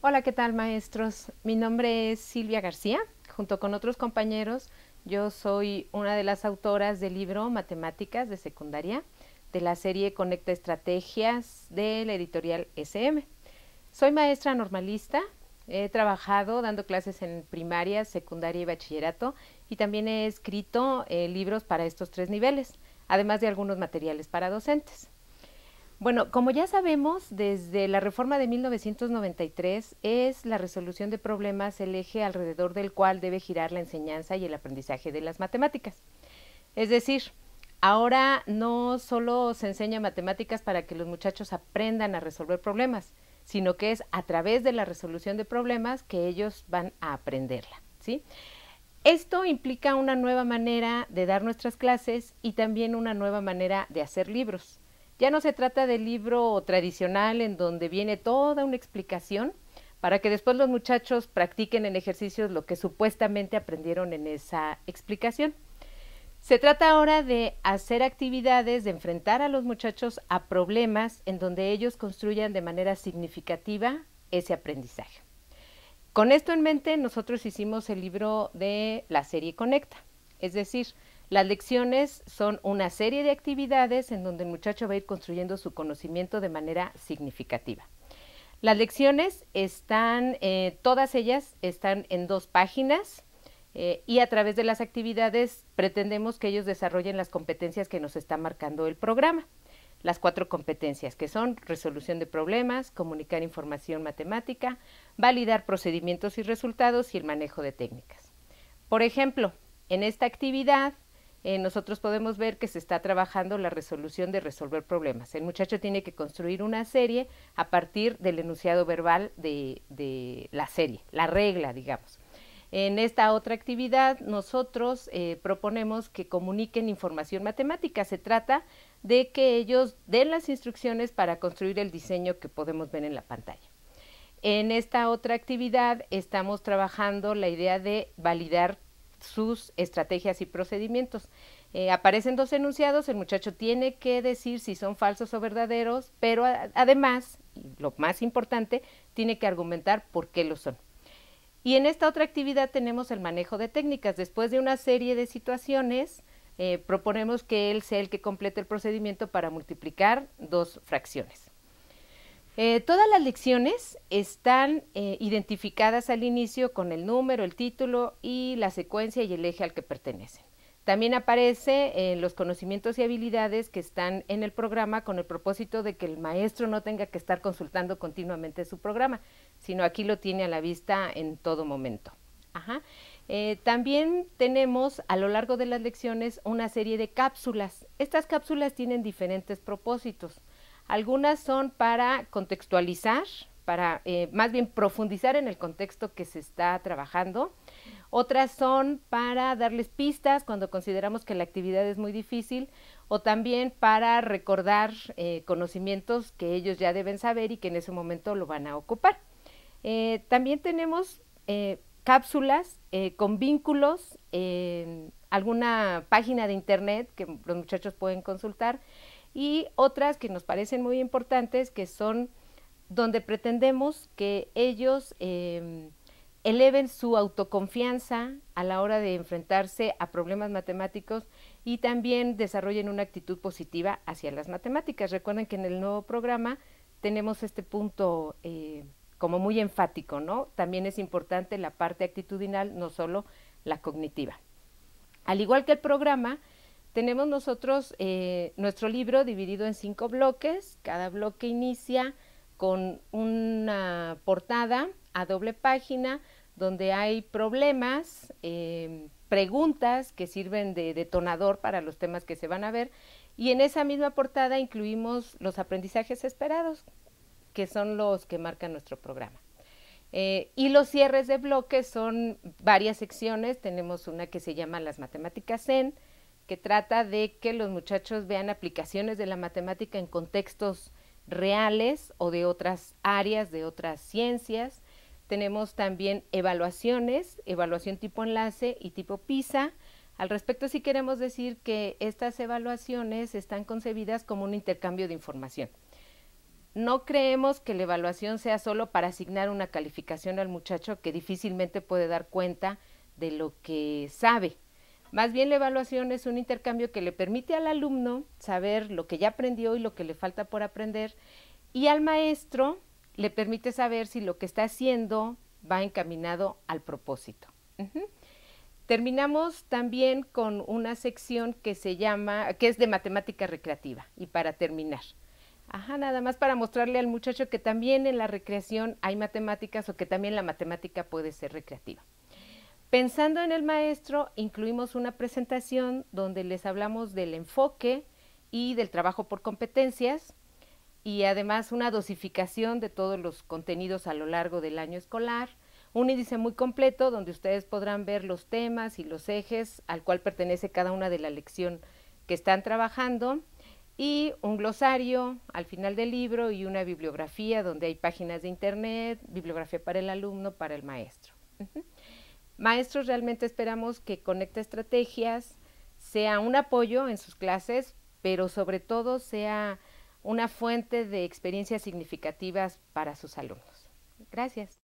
Hola, ¿qué tal maestros? Mi nombre es Silvia García. Junto con otros compañeros, yo soy una de las autoras del libro Matemáticas de Secundaria de la serie Conecta Estrategias de la editorial SM. Soy maestra normalista, he trabajado dando clases en primaria, secundaria y bachillerato y también he escrito eh, libros para estos tres niveles, además de algunos materiales para docentes. Bueno, como ya sabemos, desde la reforma de 1993 es la resolución de problemas el eje alrededor del cual debe girar la enseñanza y el aprendizaje de las matemáticas. Es decir, ahora no solo se enseña matemáticas para que los muchachos aprendan a resolver problemas, sino que es a través de la resolución de problemas que ellos van a aprenderla, Esto implica una nueva manera de dar nuestras clases y también una nueva manera de hacer libros. Ya no se trata del libro tradicional en donde viene toda una explicación para que después los muchachos practiquen en ejercicios lo que supuestamente aprendieron en esa explicación. Se trata ahora de hacer actividades, de enfrentar a los muchachos a problemas en donde ellos construyan de manera significativa ese aprendizaje. Con esto en mente, nosotros hicimos el libro de la serie Conecta, es decir, las lecciones son una serie de actividades en donde el muchacho va a ir construyendo su conocimiento de manera significativa. Las lecciones están, eh, todas ellas están en dos páginas eh, y a través de las actividades pretendemos que ellos desarrollen las competencias que nos está marcando el programa. Las cuatro competencias que son resolución de problemas, comunicar información matemática, validar procedimientos y resultados y el manejo de técnicas. Por ejemplo, en esta actividad eh, nosotros podemos ver que se está trabajando la resolución de resolver problemas. El muchacho tiene que construir una serie a partir del enunciado verbal de, la serie, la regla, digamos. En esta otra actividad nosotros eh, proponemos que comuniquen información matemática. Se trata de que ellos den las instrucciones para construir el diseño que podemos ver en la pantalla. En esta otra actividad estamos trabajando la idea de validar sus estrategias y procedimientos. Eh, aparecen dos enunciados, el muchacho tiene que decir si son falsos o verdaderos, pero además, lo más importante, tiene que argumentar por qué lo son. Y en esta otra actividad tenemos el manejo de técnicas. Después de una serie de situaciones, eh, proponemos que él sea el que complete el procedimiento para multiplicar dos fracciones. Eh, todas las lecciones están eh, identificadas al inicio con el número, el título y la secuencia y el eje al que pertenecen. También aparece eh, los conocimientos y habilidades que están en el programa con el propósito de que el maestro no tenga que estar consultando continuamente su programa, sino aquí lo tiene a la vista en todo momento. también tenemos a lo largo de las lecciones una serie de cápsulas. Estas cápsulas tienen diferentes propósitos. Algunas son para contextualizar, para eh, más bien profundizar en el contexto que se está trabajando. Otras son para darles pistas cuando consideramos que la actividad es muy difícil o también para recordar eh, conocimientos que ellos ya deben saber y que en ese momento lo van a ocupar. Eh, también tenemos cápsulas con vínculos, alguna página de internet que los muchachos pueden consultar y otras que nos parecen muy importantes, que son donde pretendemos que ellos em, eleven su autoconfianza a la hora de enfrentarse a problemas matemáticos y también desarrollen una actitud positiva hacia las matemáticas. Recuerden que en el nuevo programa tenemos este punto eh, como muy enfático, ¿no? También es importante la parte actitudinal, no solo la cognitiva. Al igual que el programa, tenemos nosotros eh, nuestro libro dividido en cinco bloques. Cada bloque inicia con una portada a doble página donde hay problemas, em, preguntas que sirven de detonador para los temas que se van a ver. Y en esa misma portada incluimos los aprendizajes esperados, que son los que marcan nuestro programa. Eh, y los cierres de bloques son varias secciones. Tenemos una que se llama las matemáticas en que trata de que los muchachos vean aplicaciones de la matemática en contextos reales o de otras áreas, de otras ciencias. Tenemos también evaluaciones, evaluación tipo enlace y tipo PISA. Al respecto sí queremos decir que estas evaluaciones están concebidas como un intercambio de información. No creemos que la evaluación sea solo para asignar una calificación al muchacho que difícilmente puede dar cuenta de lo que sabe más bien la evaluación es un intercambio que le permite al alumno saber lo que ya aprendió y lo que le falta por aprender y al maestro le permite saber si lo que está haciendo va encaminado al propósito. Terminamos también con una sección que se llama, que es de matemática recreativa y para terminar. Ajá, nada más para mostrarle al muchacho que también en la recreación hay matemáticas o que también la matemática puede ser recreativa. Pensando en el maestro, incluimos una presentación donde les hablamos del enfoque y del trabajo por competencias y además una dosificación de todos los contenidos a lo largo del año escolar, un índice muy completo donde ustedes podrán ver los temas y los ejes al cual pertenece cada una de la lección que están trabajando y un glosario al final del libro y una bibliografía donde hay páginas de internet, bibliografía para el alumno, para el maestro. Maestros realmente esperamos que Conecta estrategias, sea un apoyo en sus clases, pero sobre todo sea una fuente de experiencias significativas para sus alumnos. Gracias.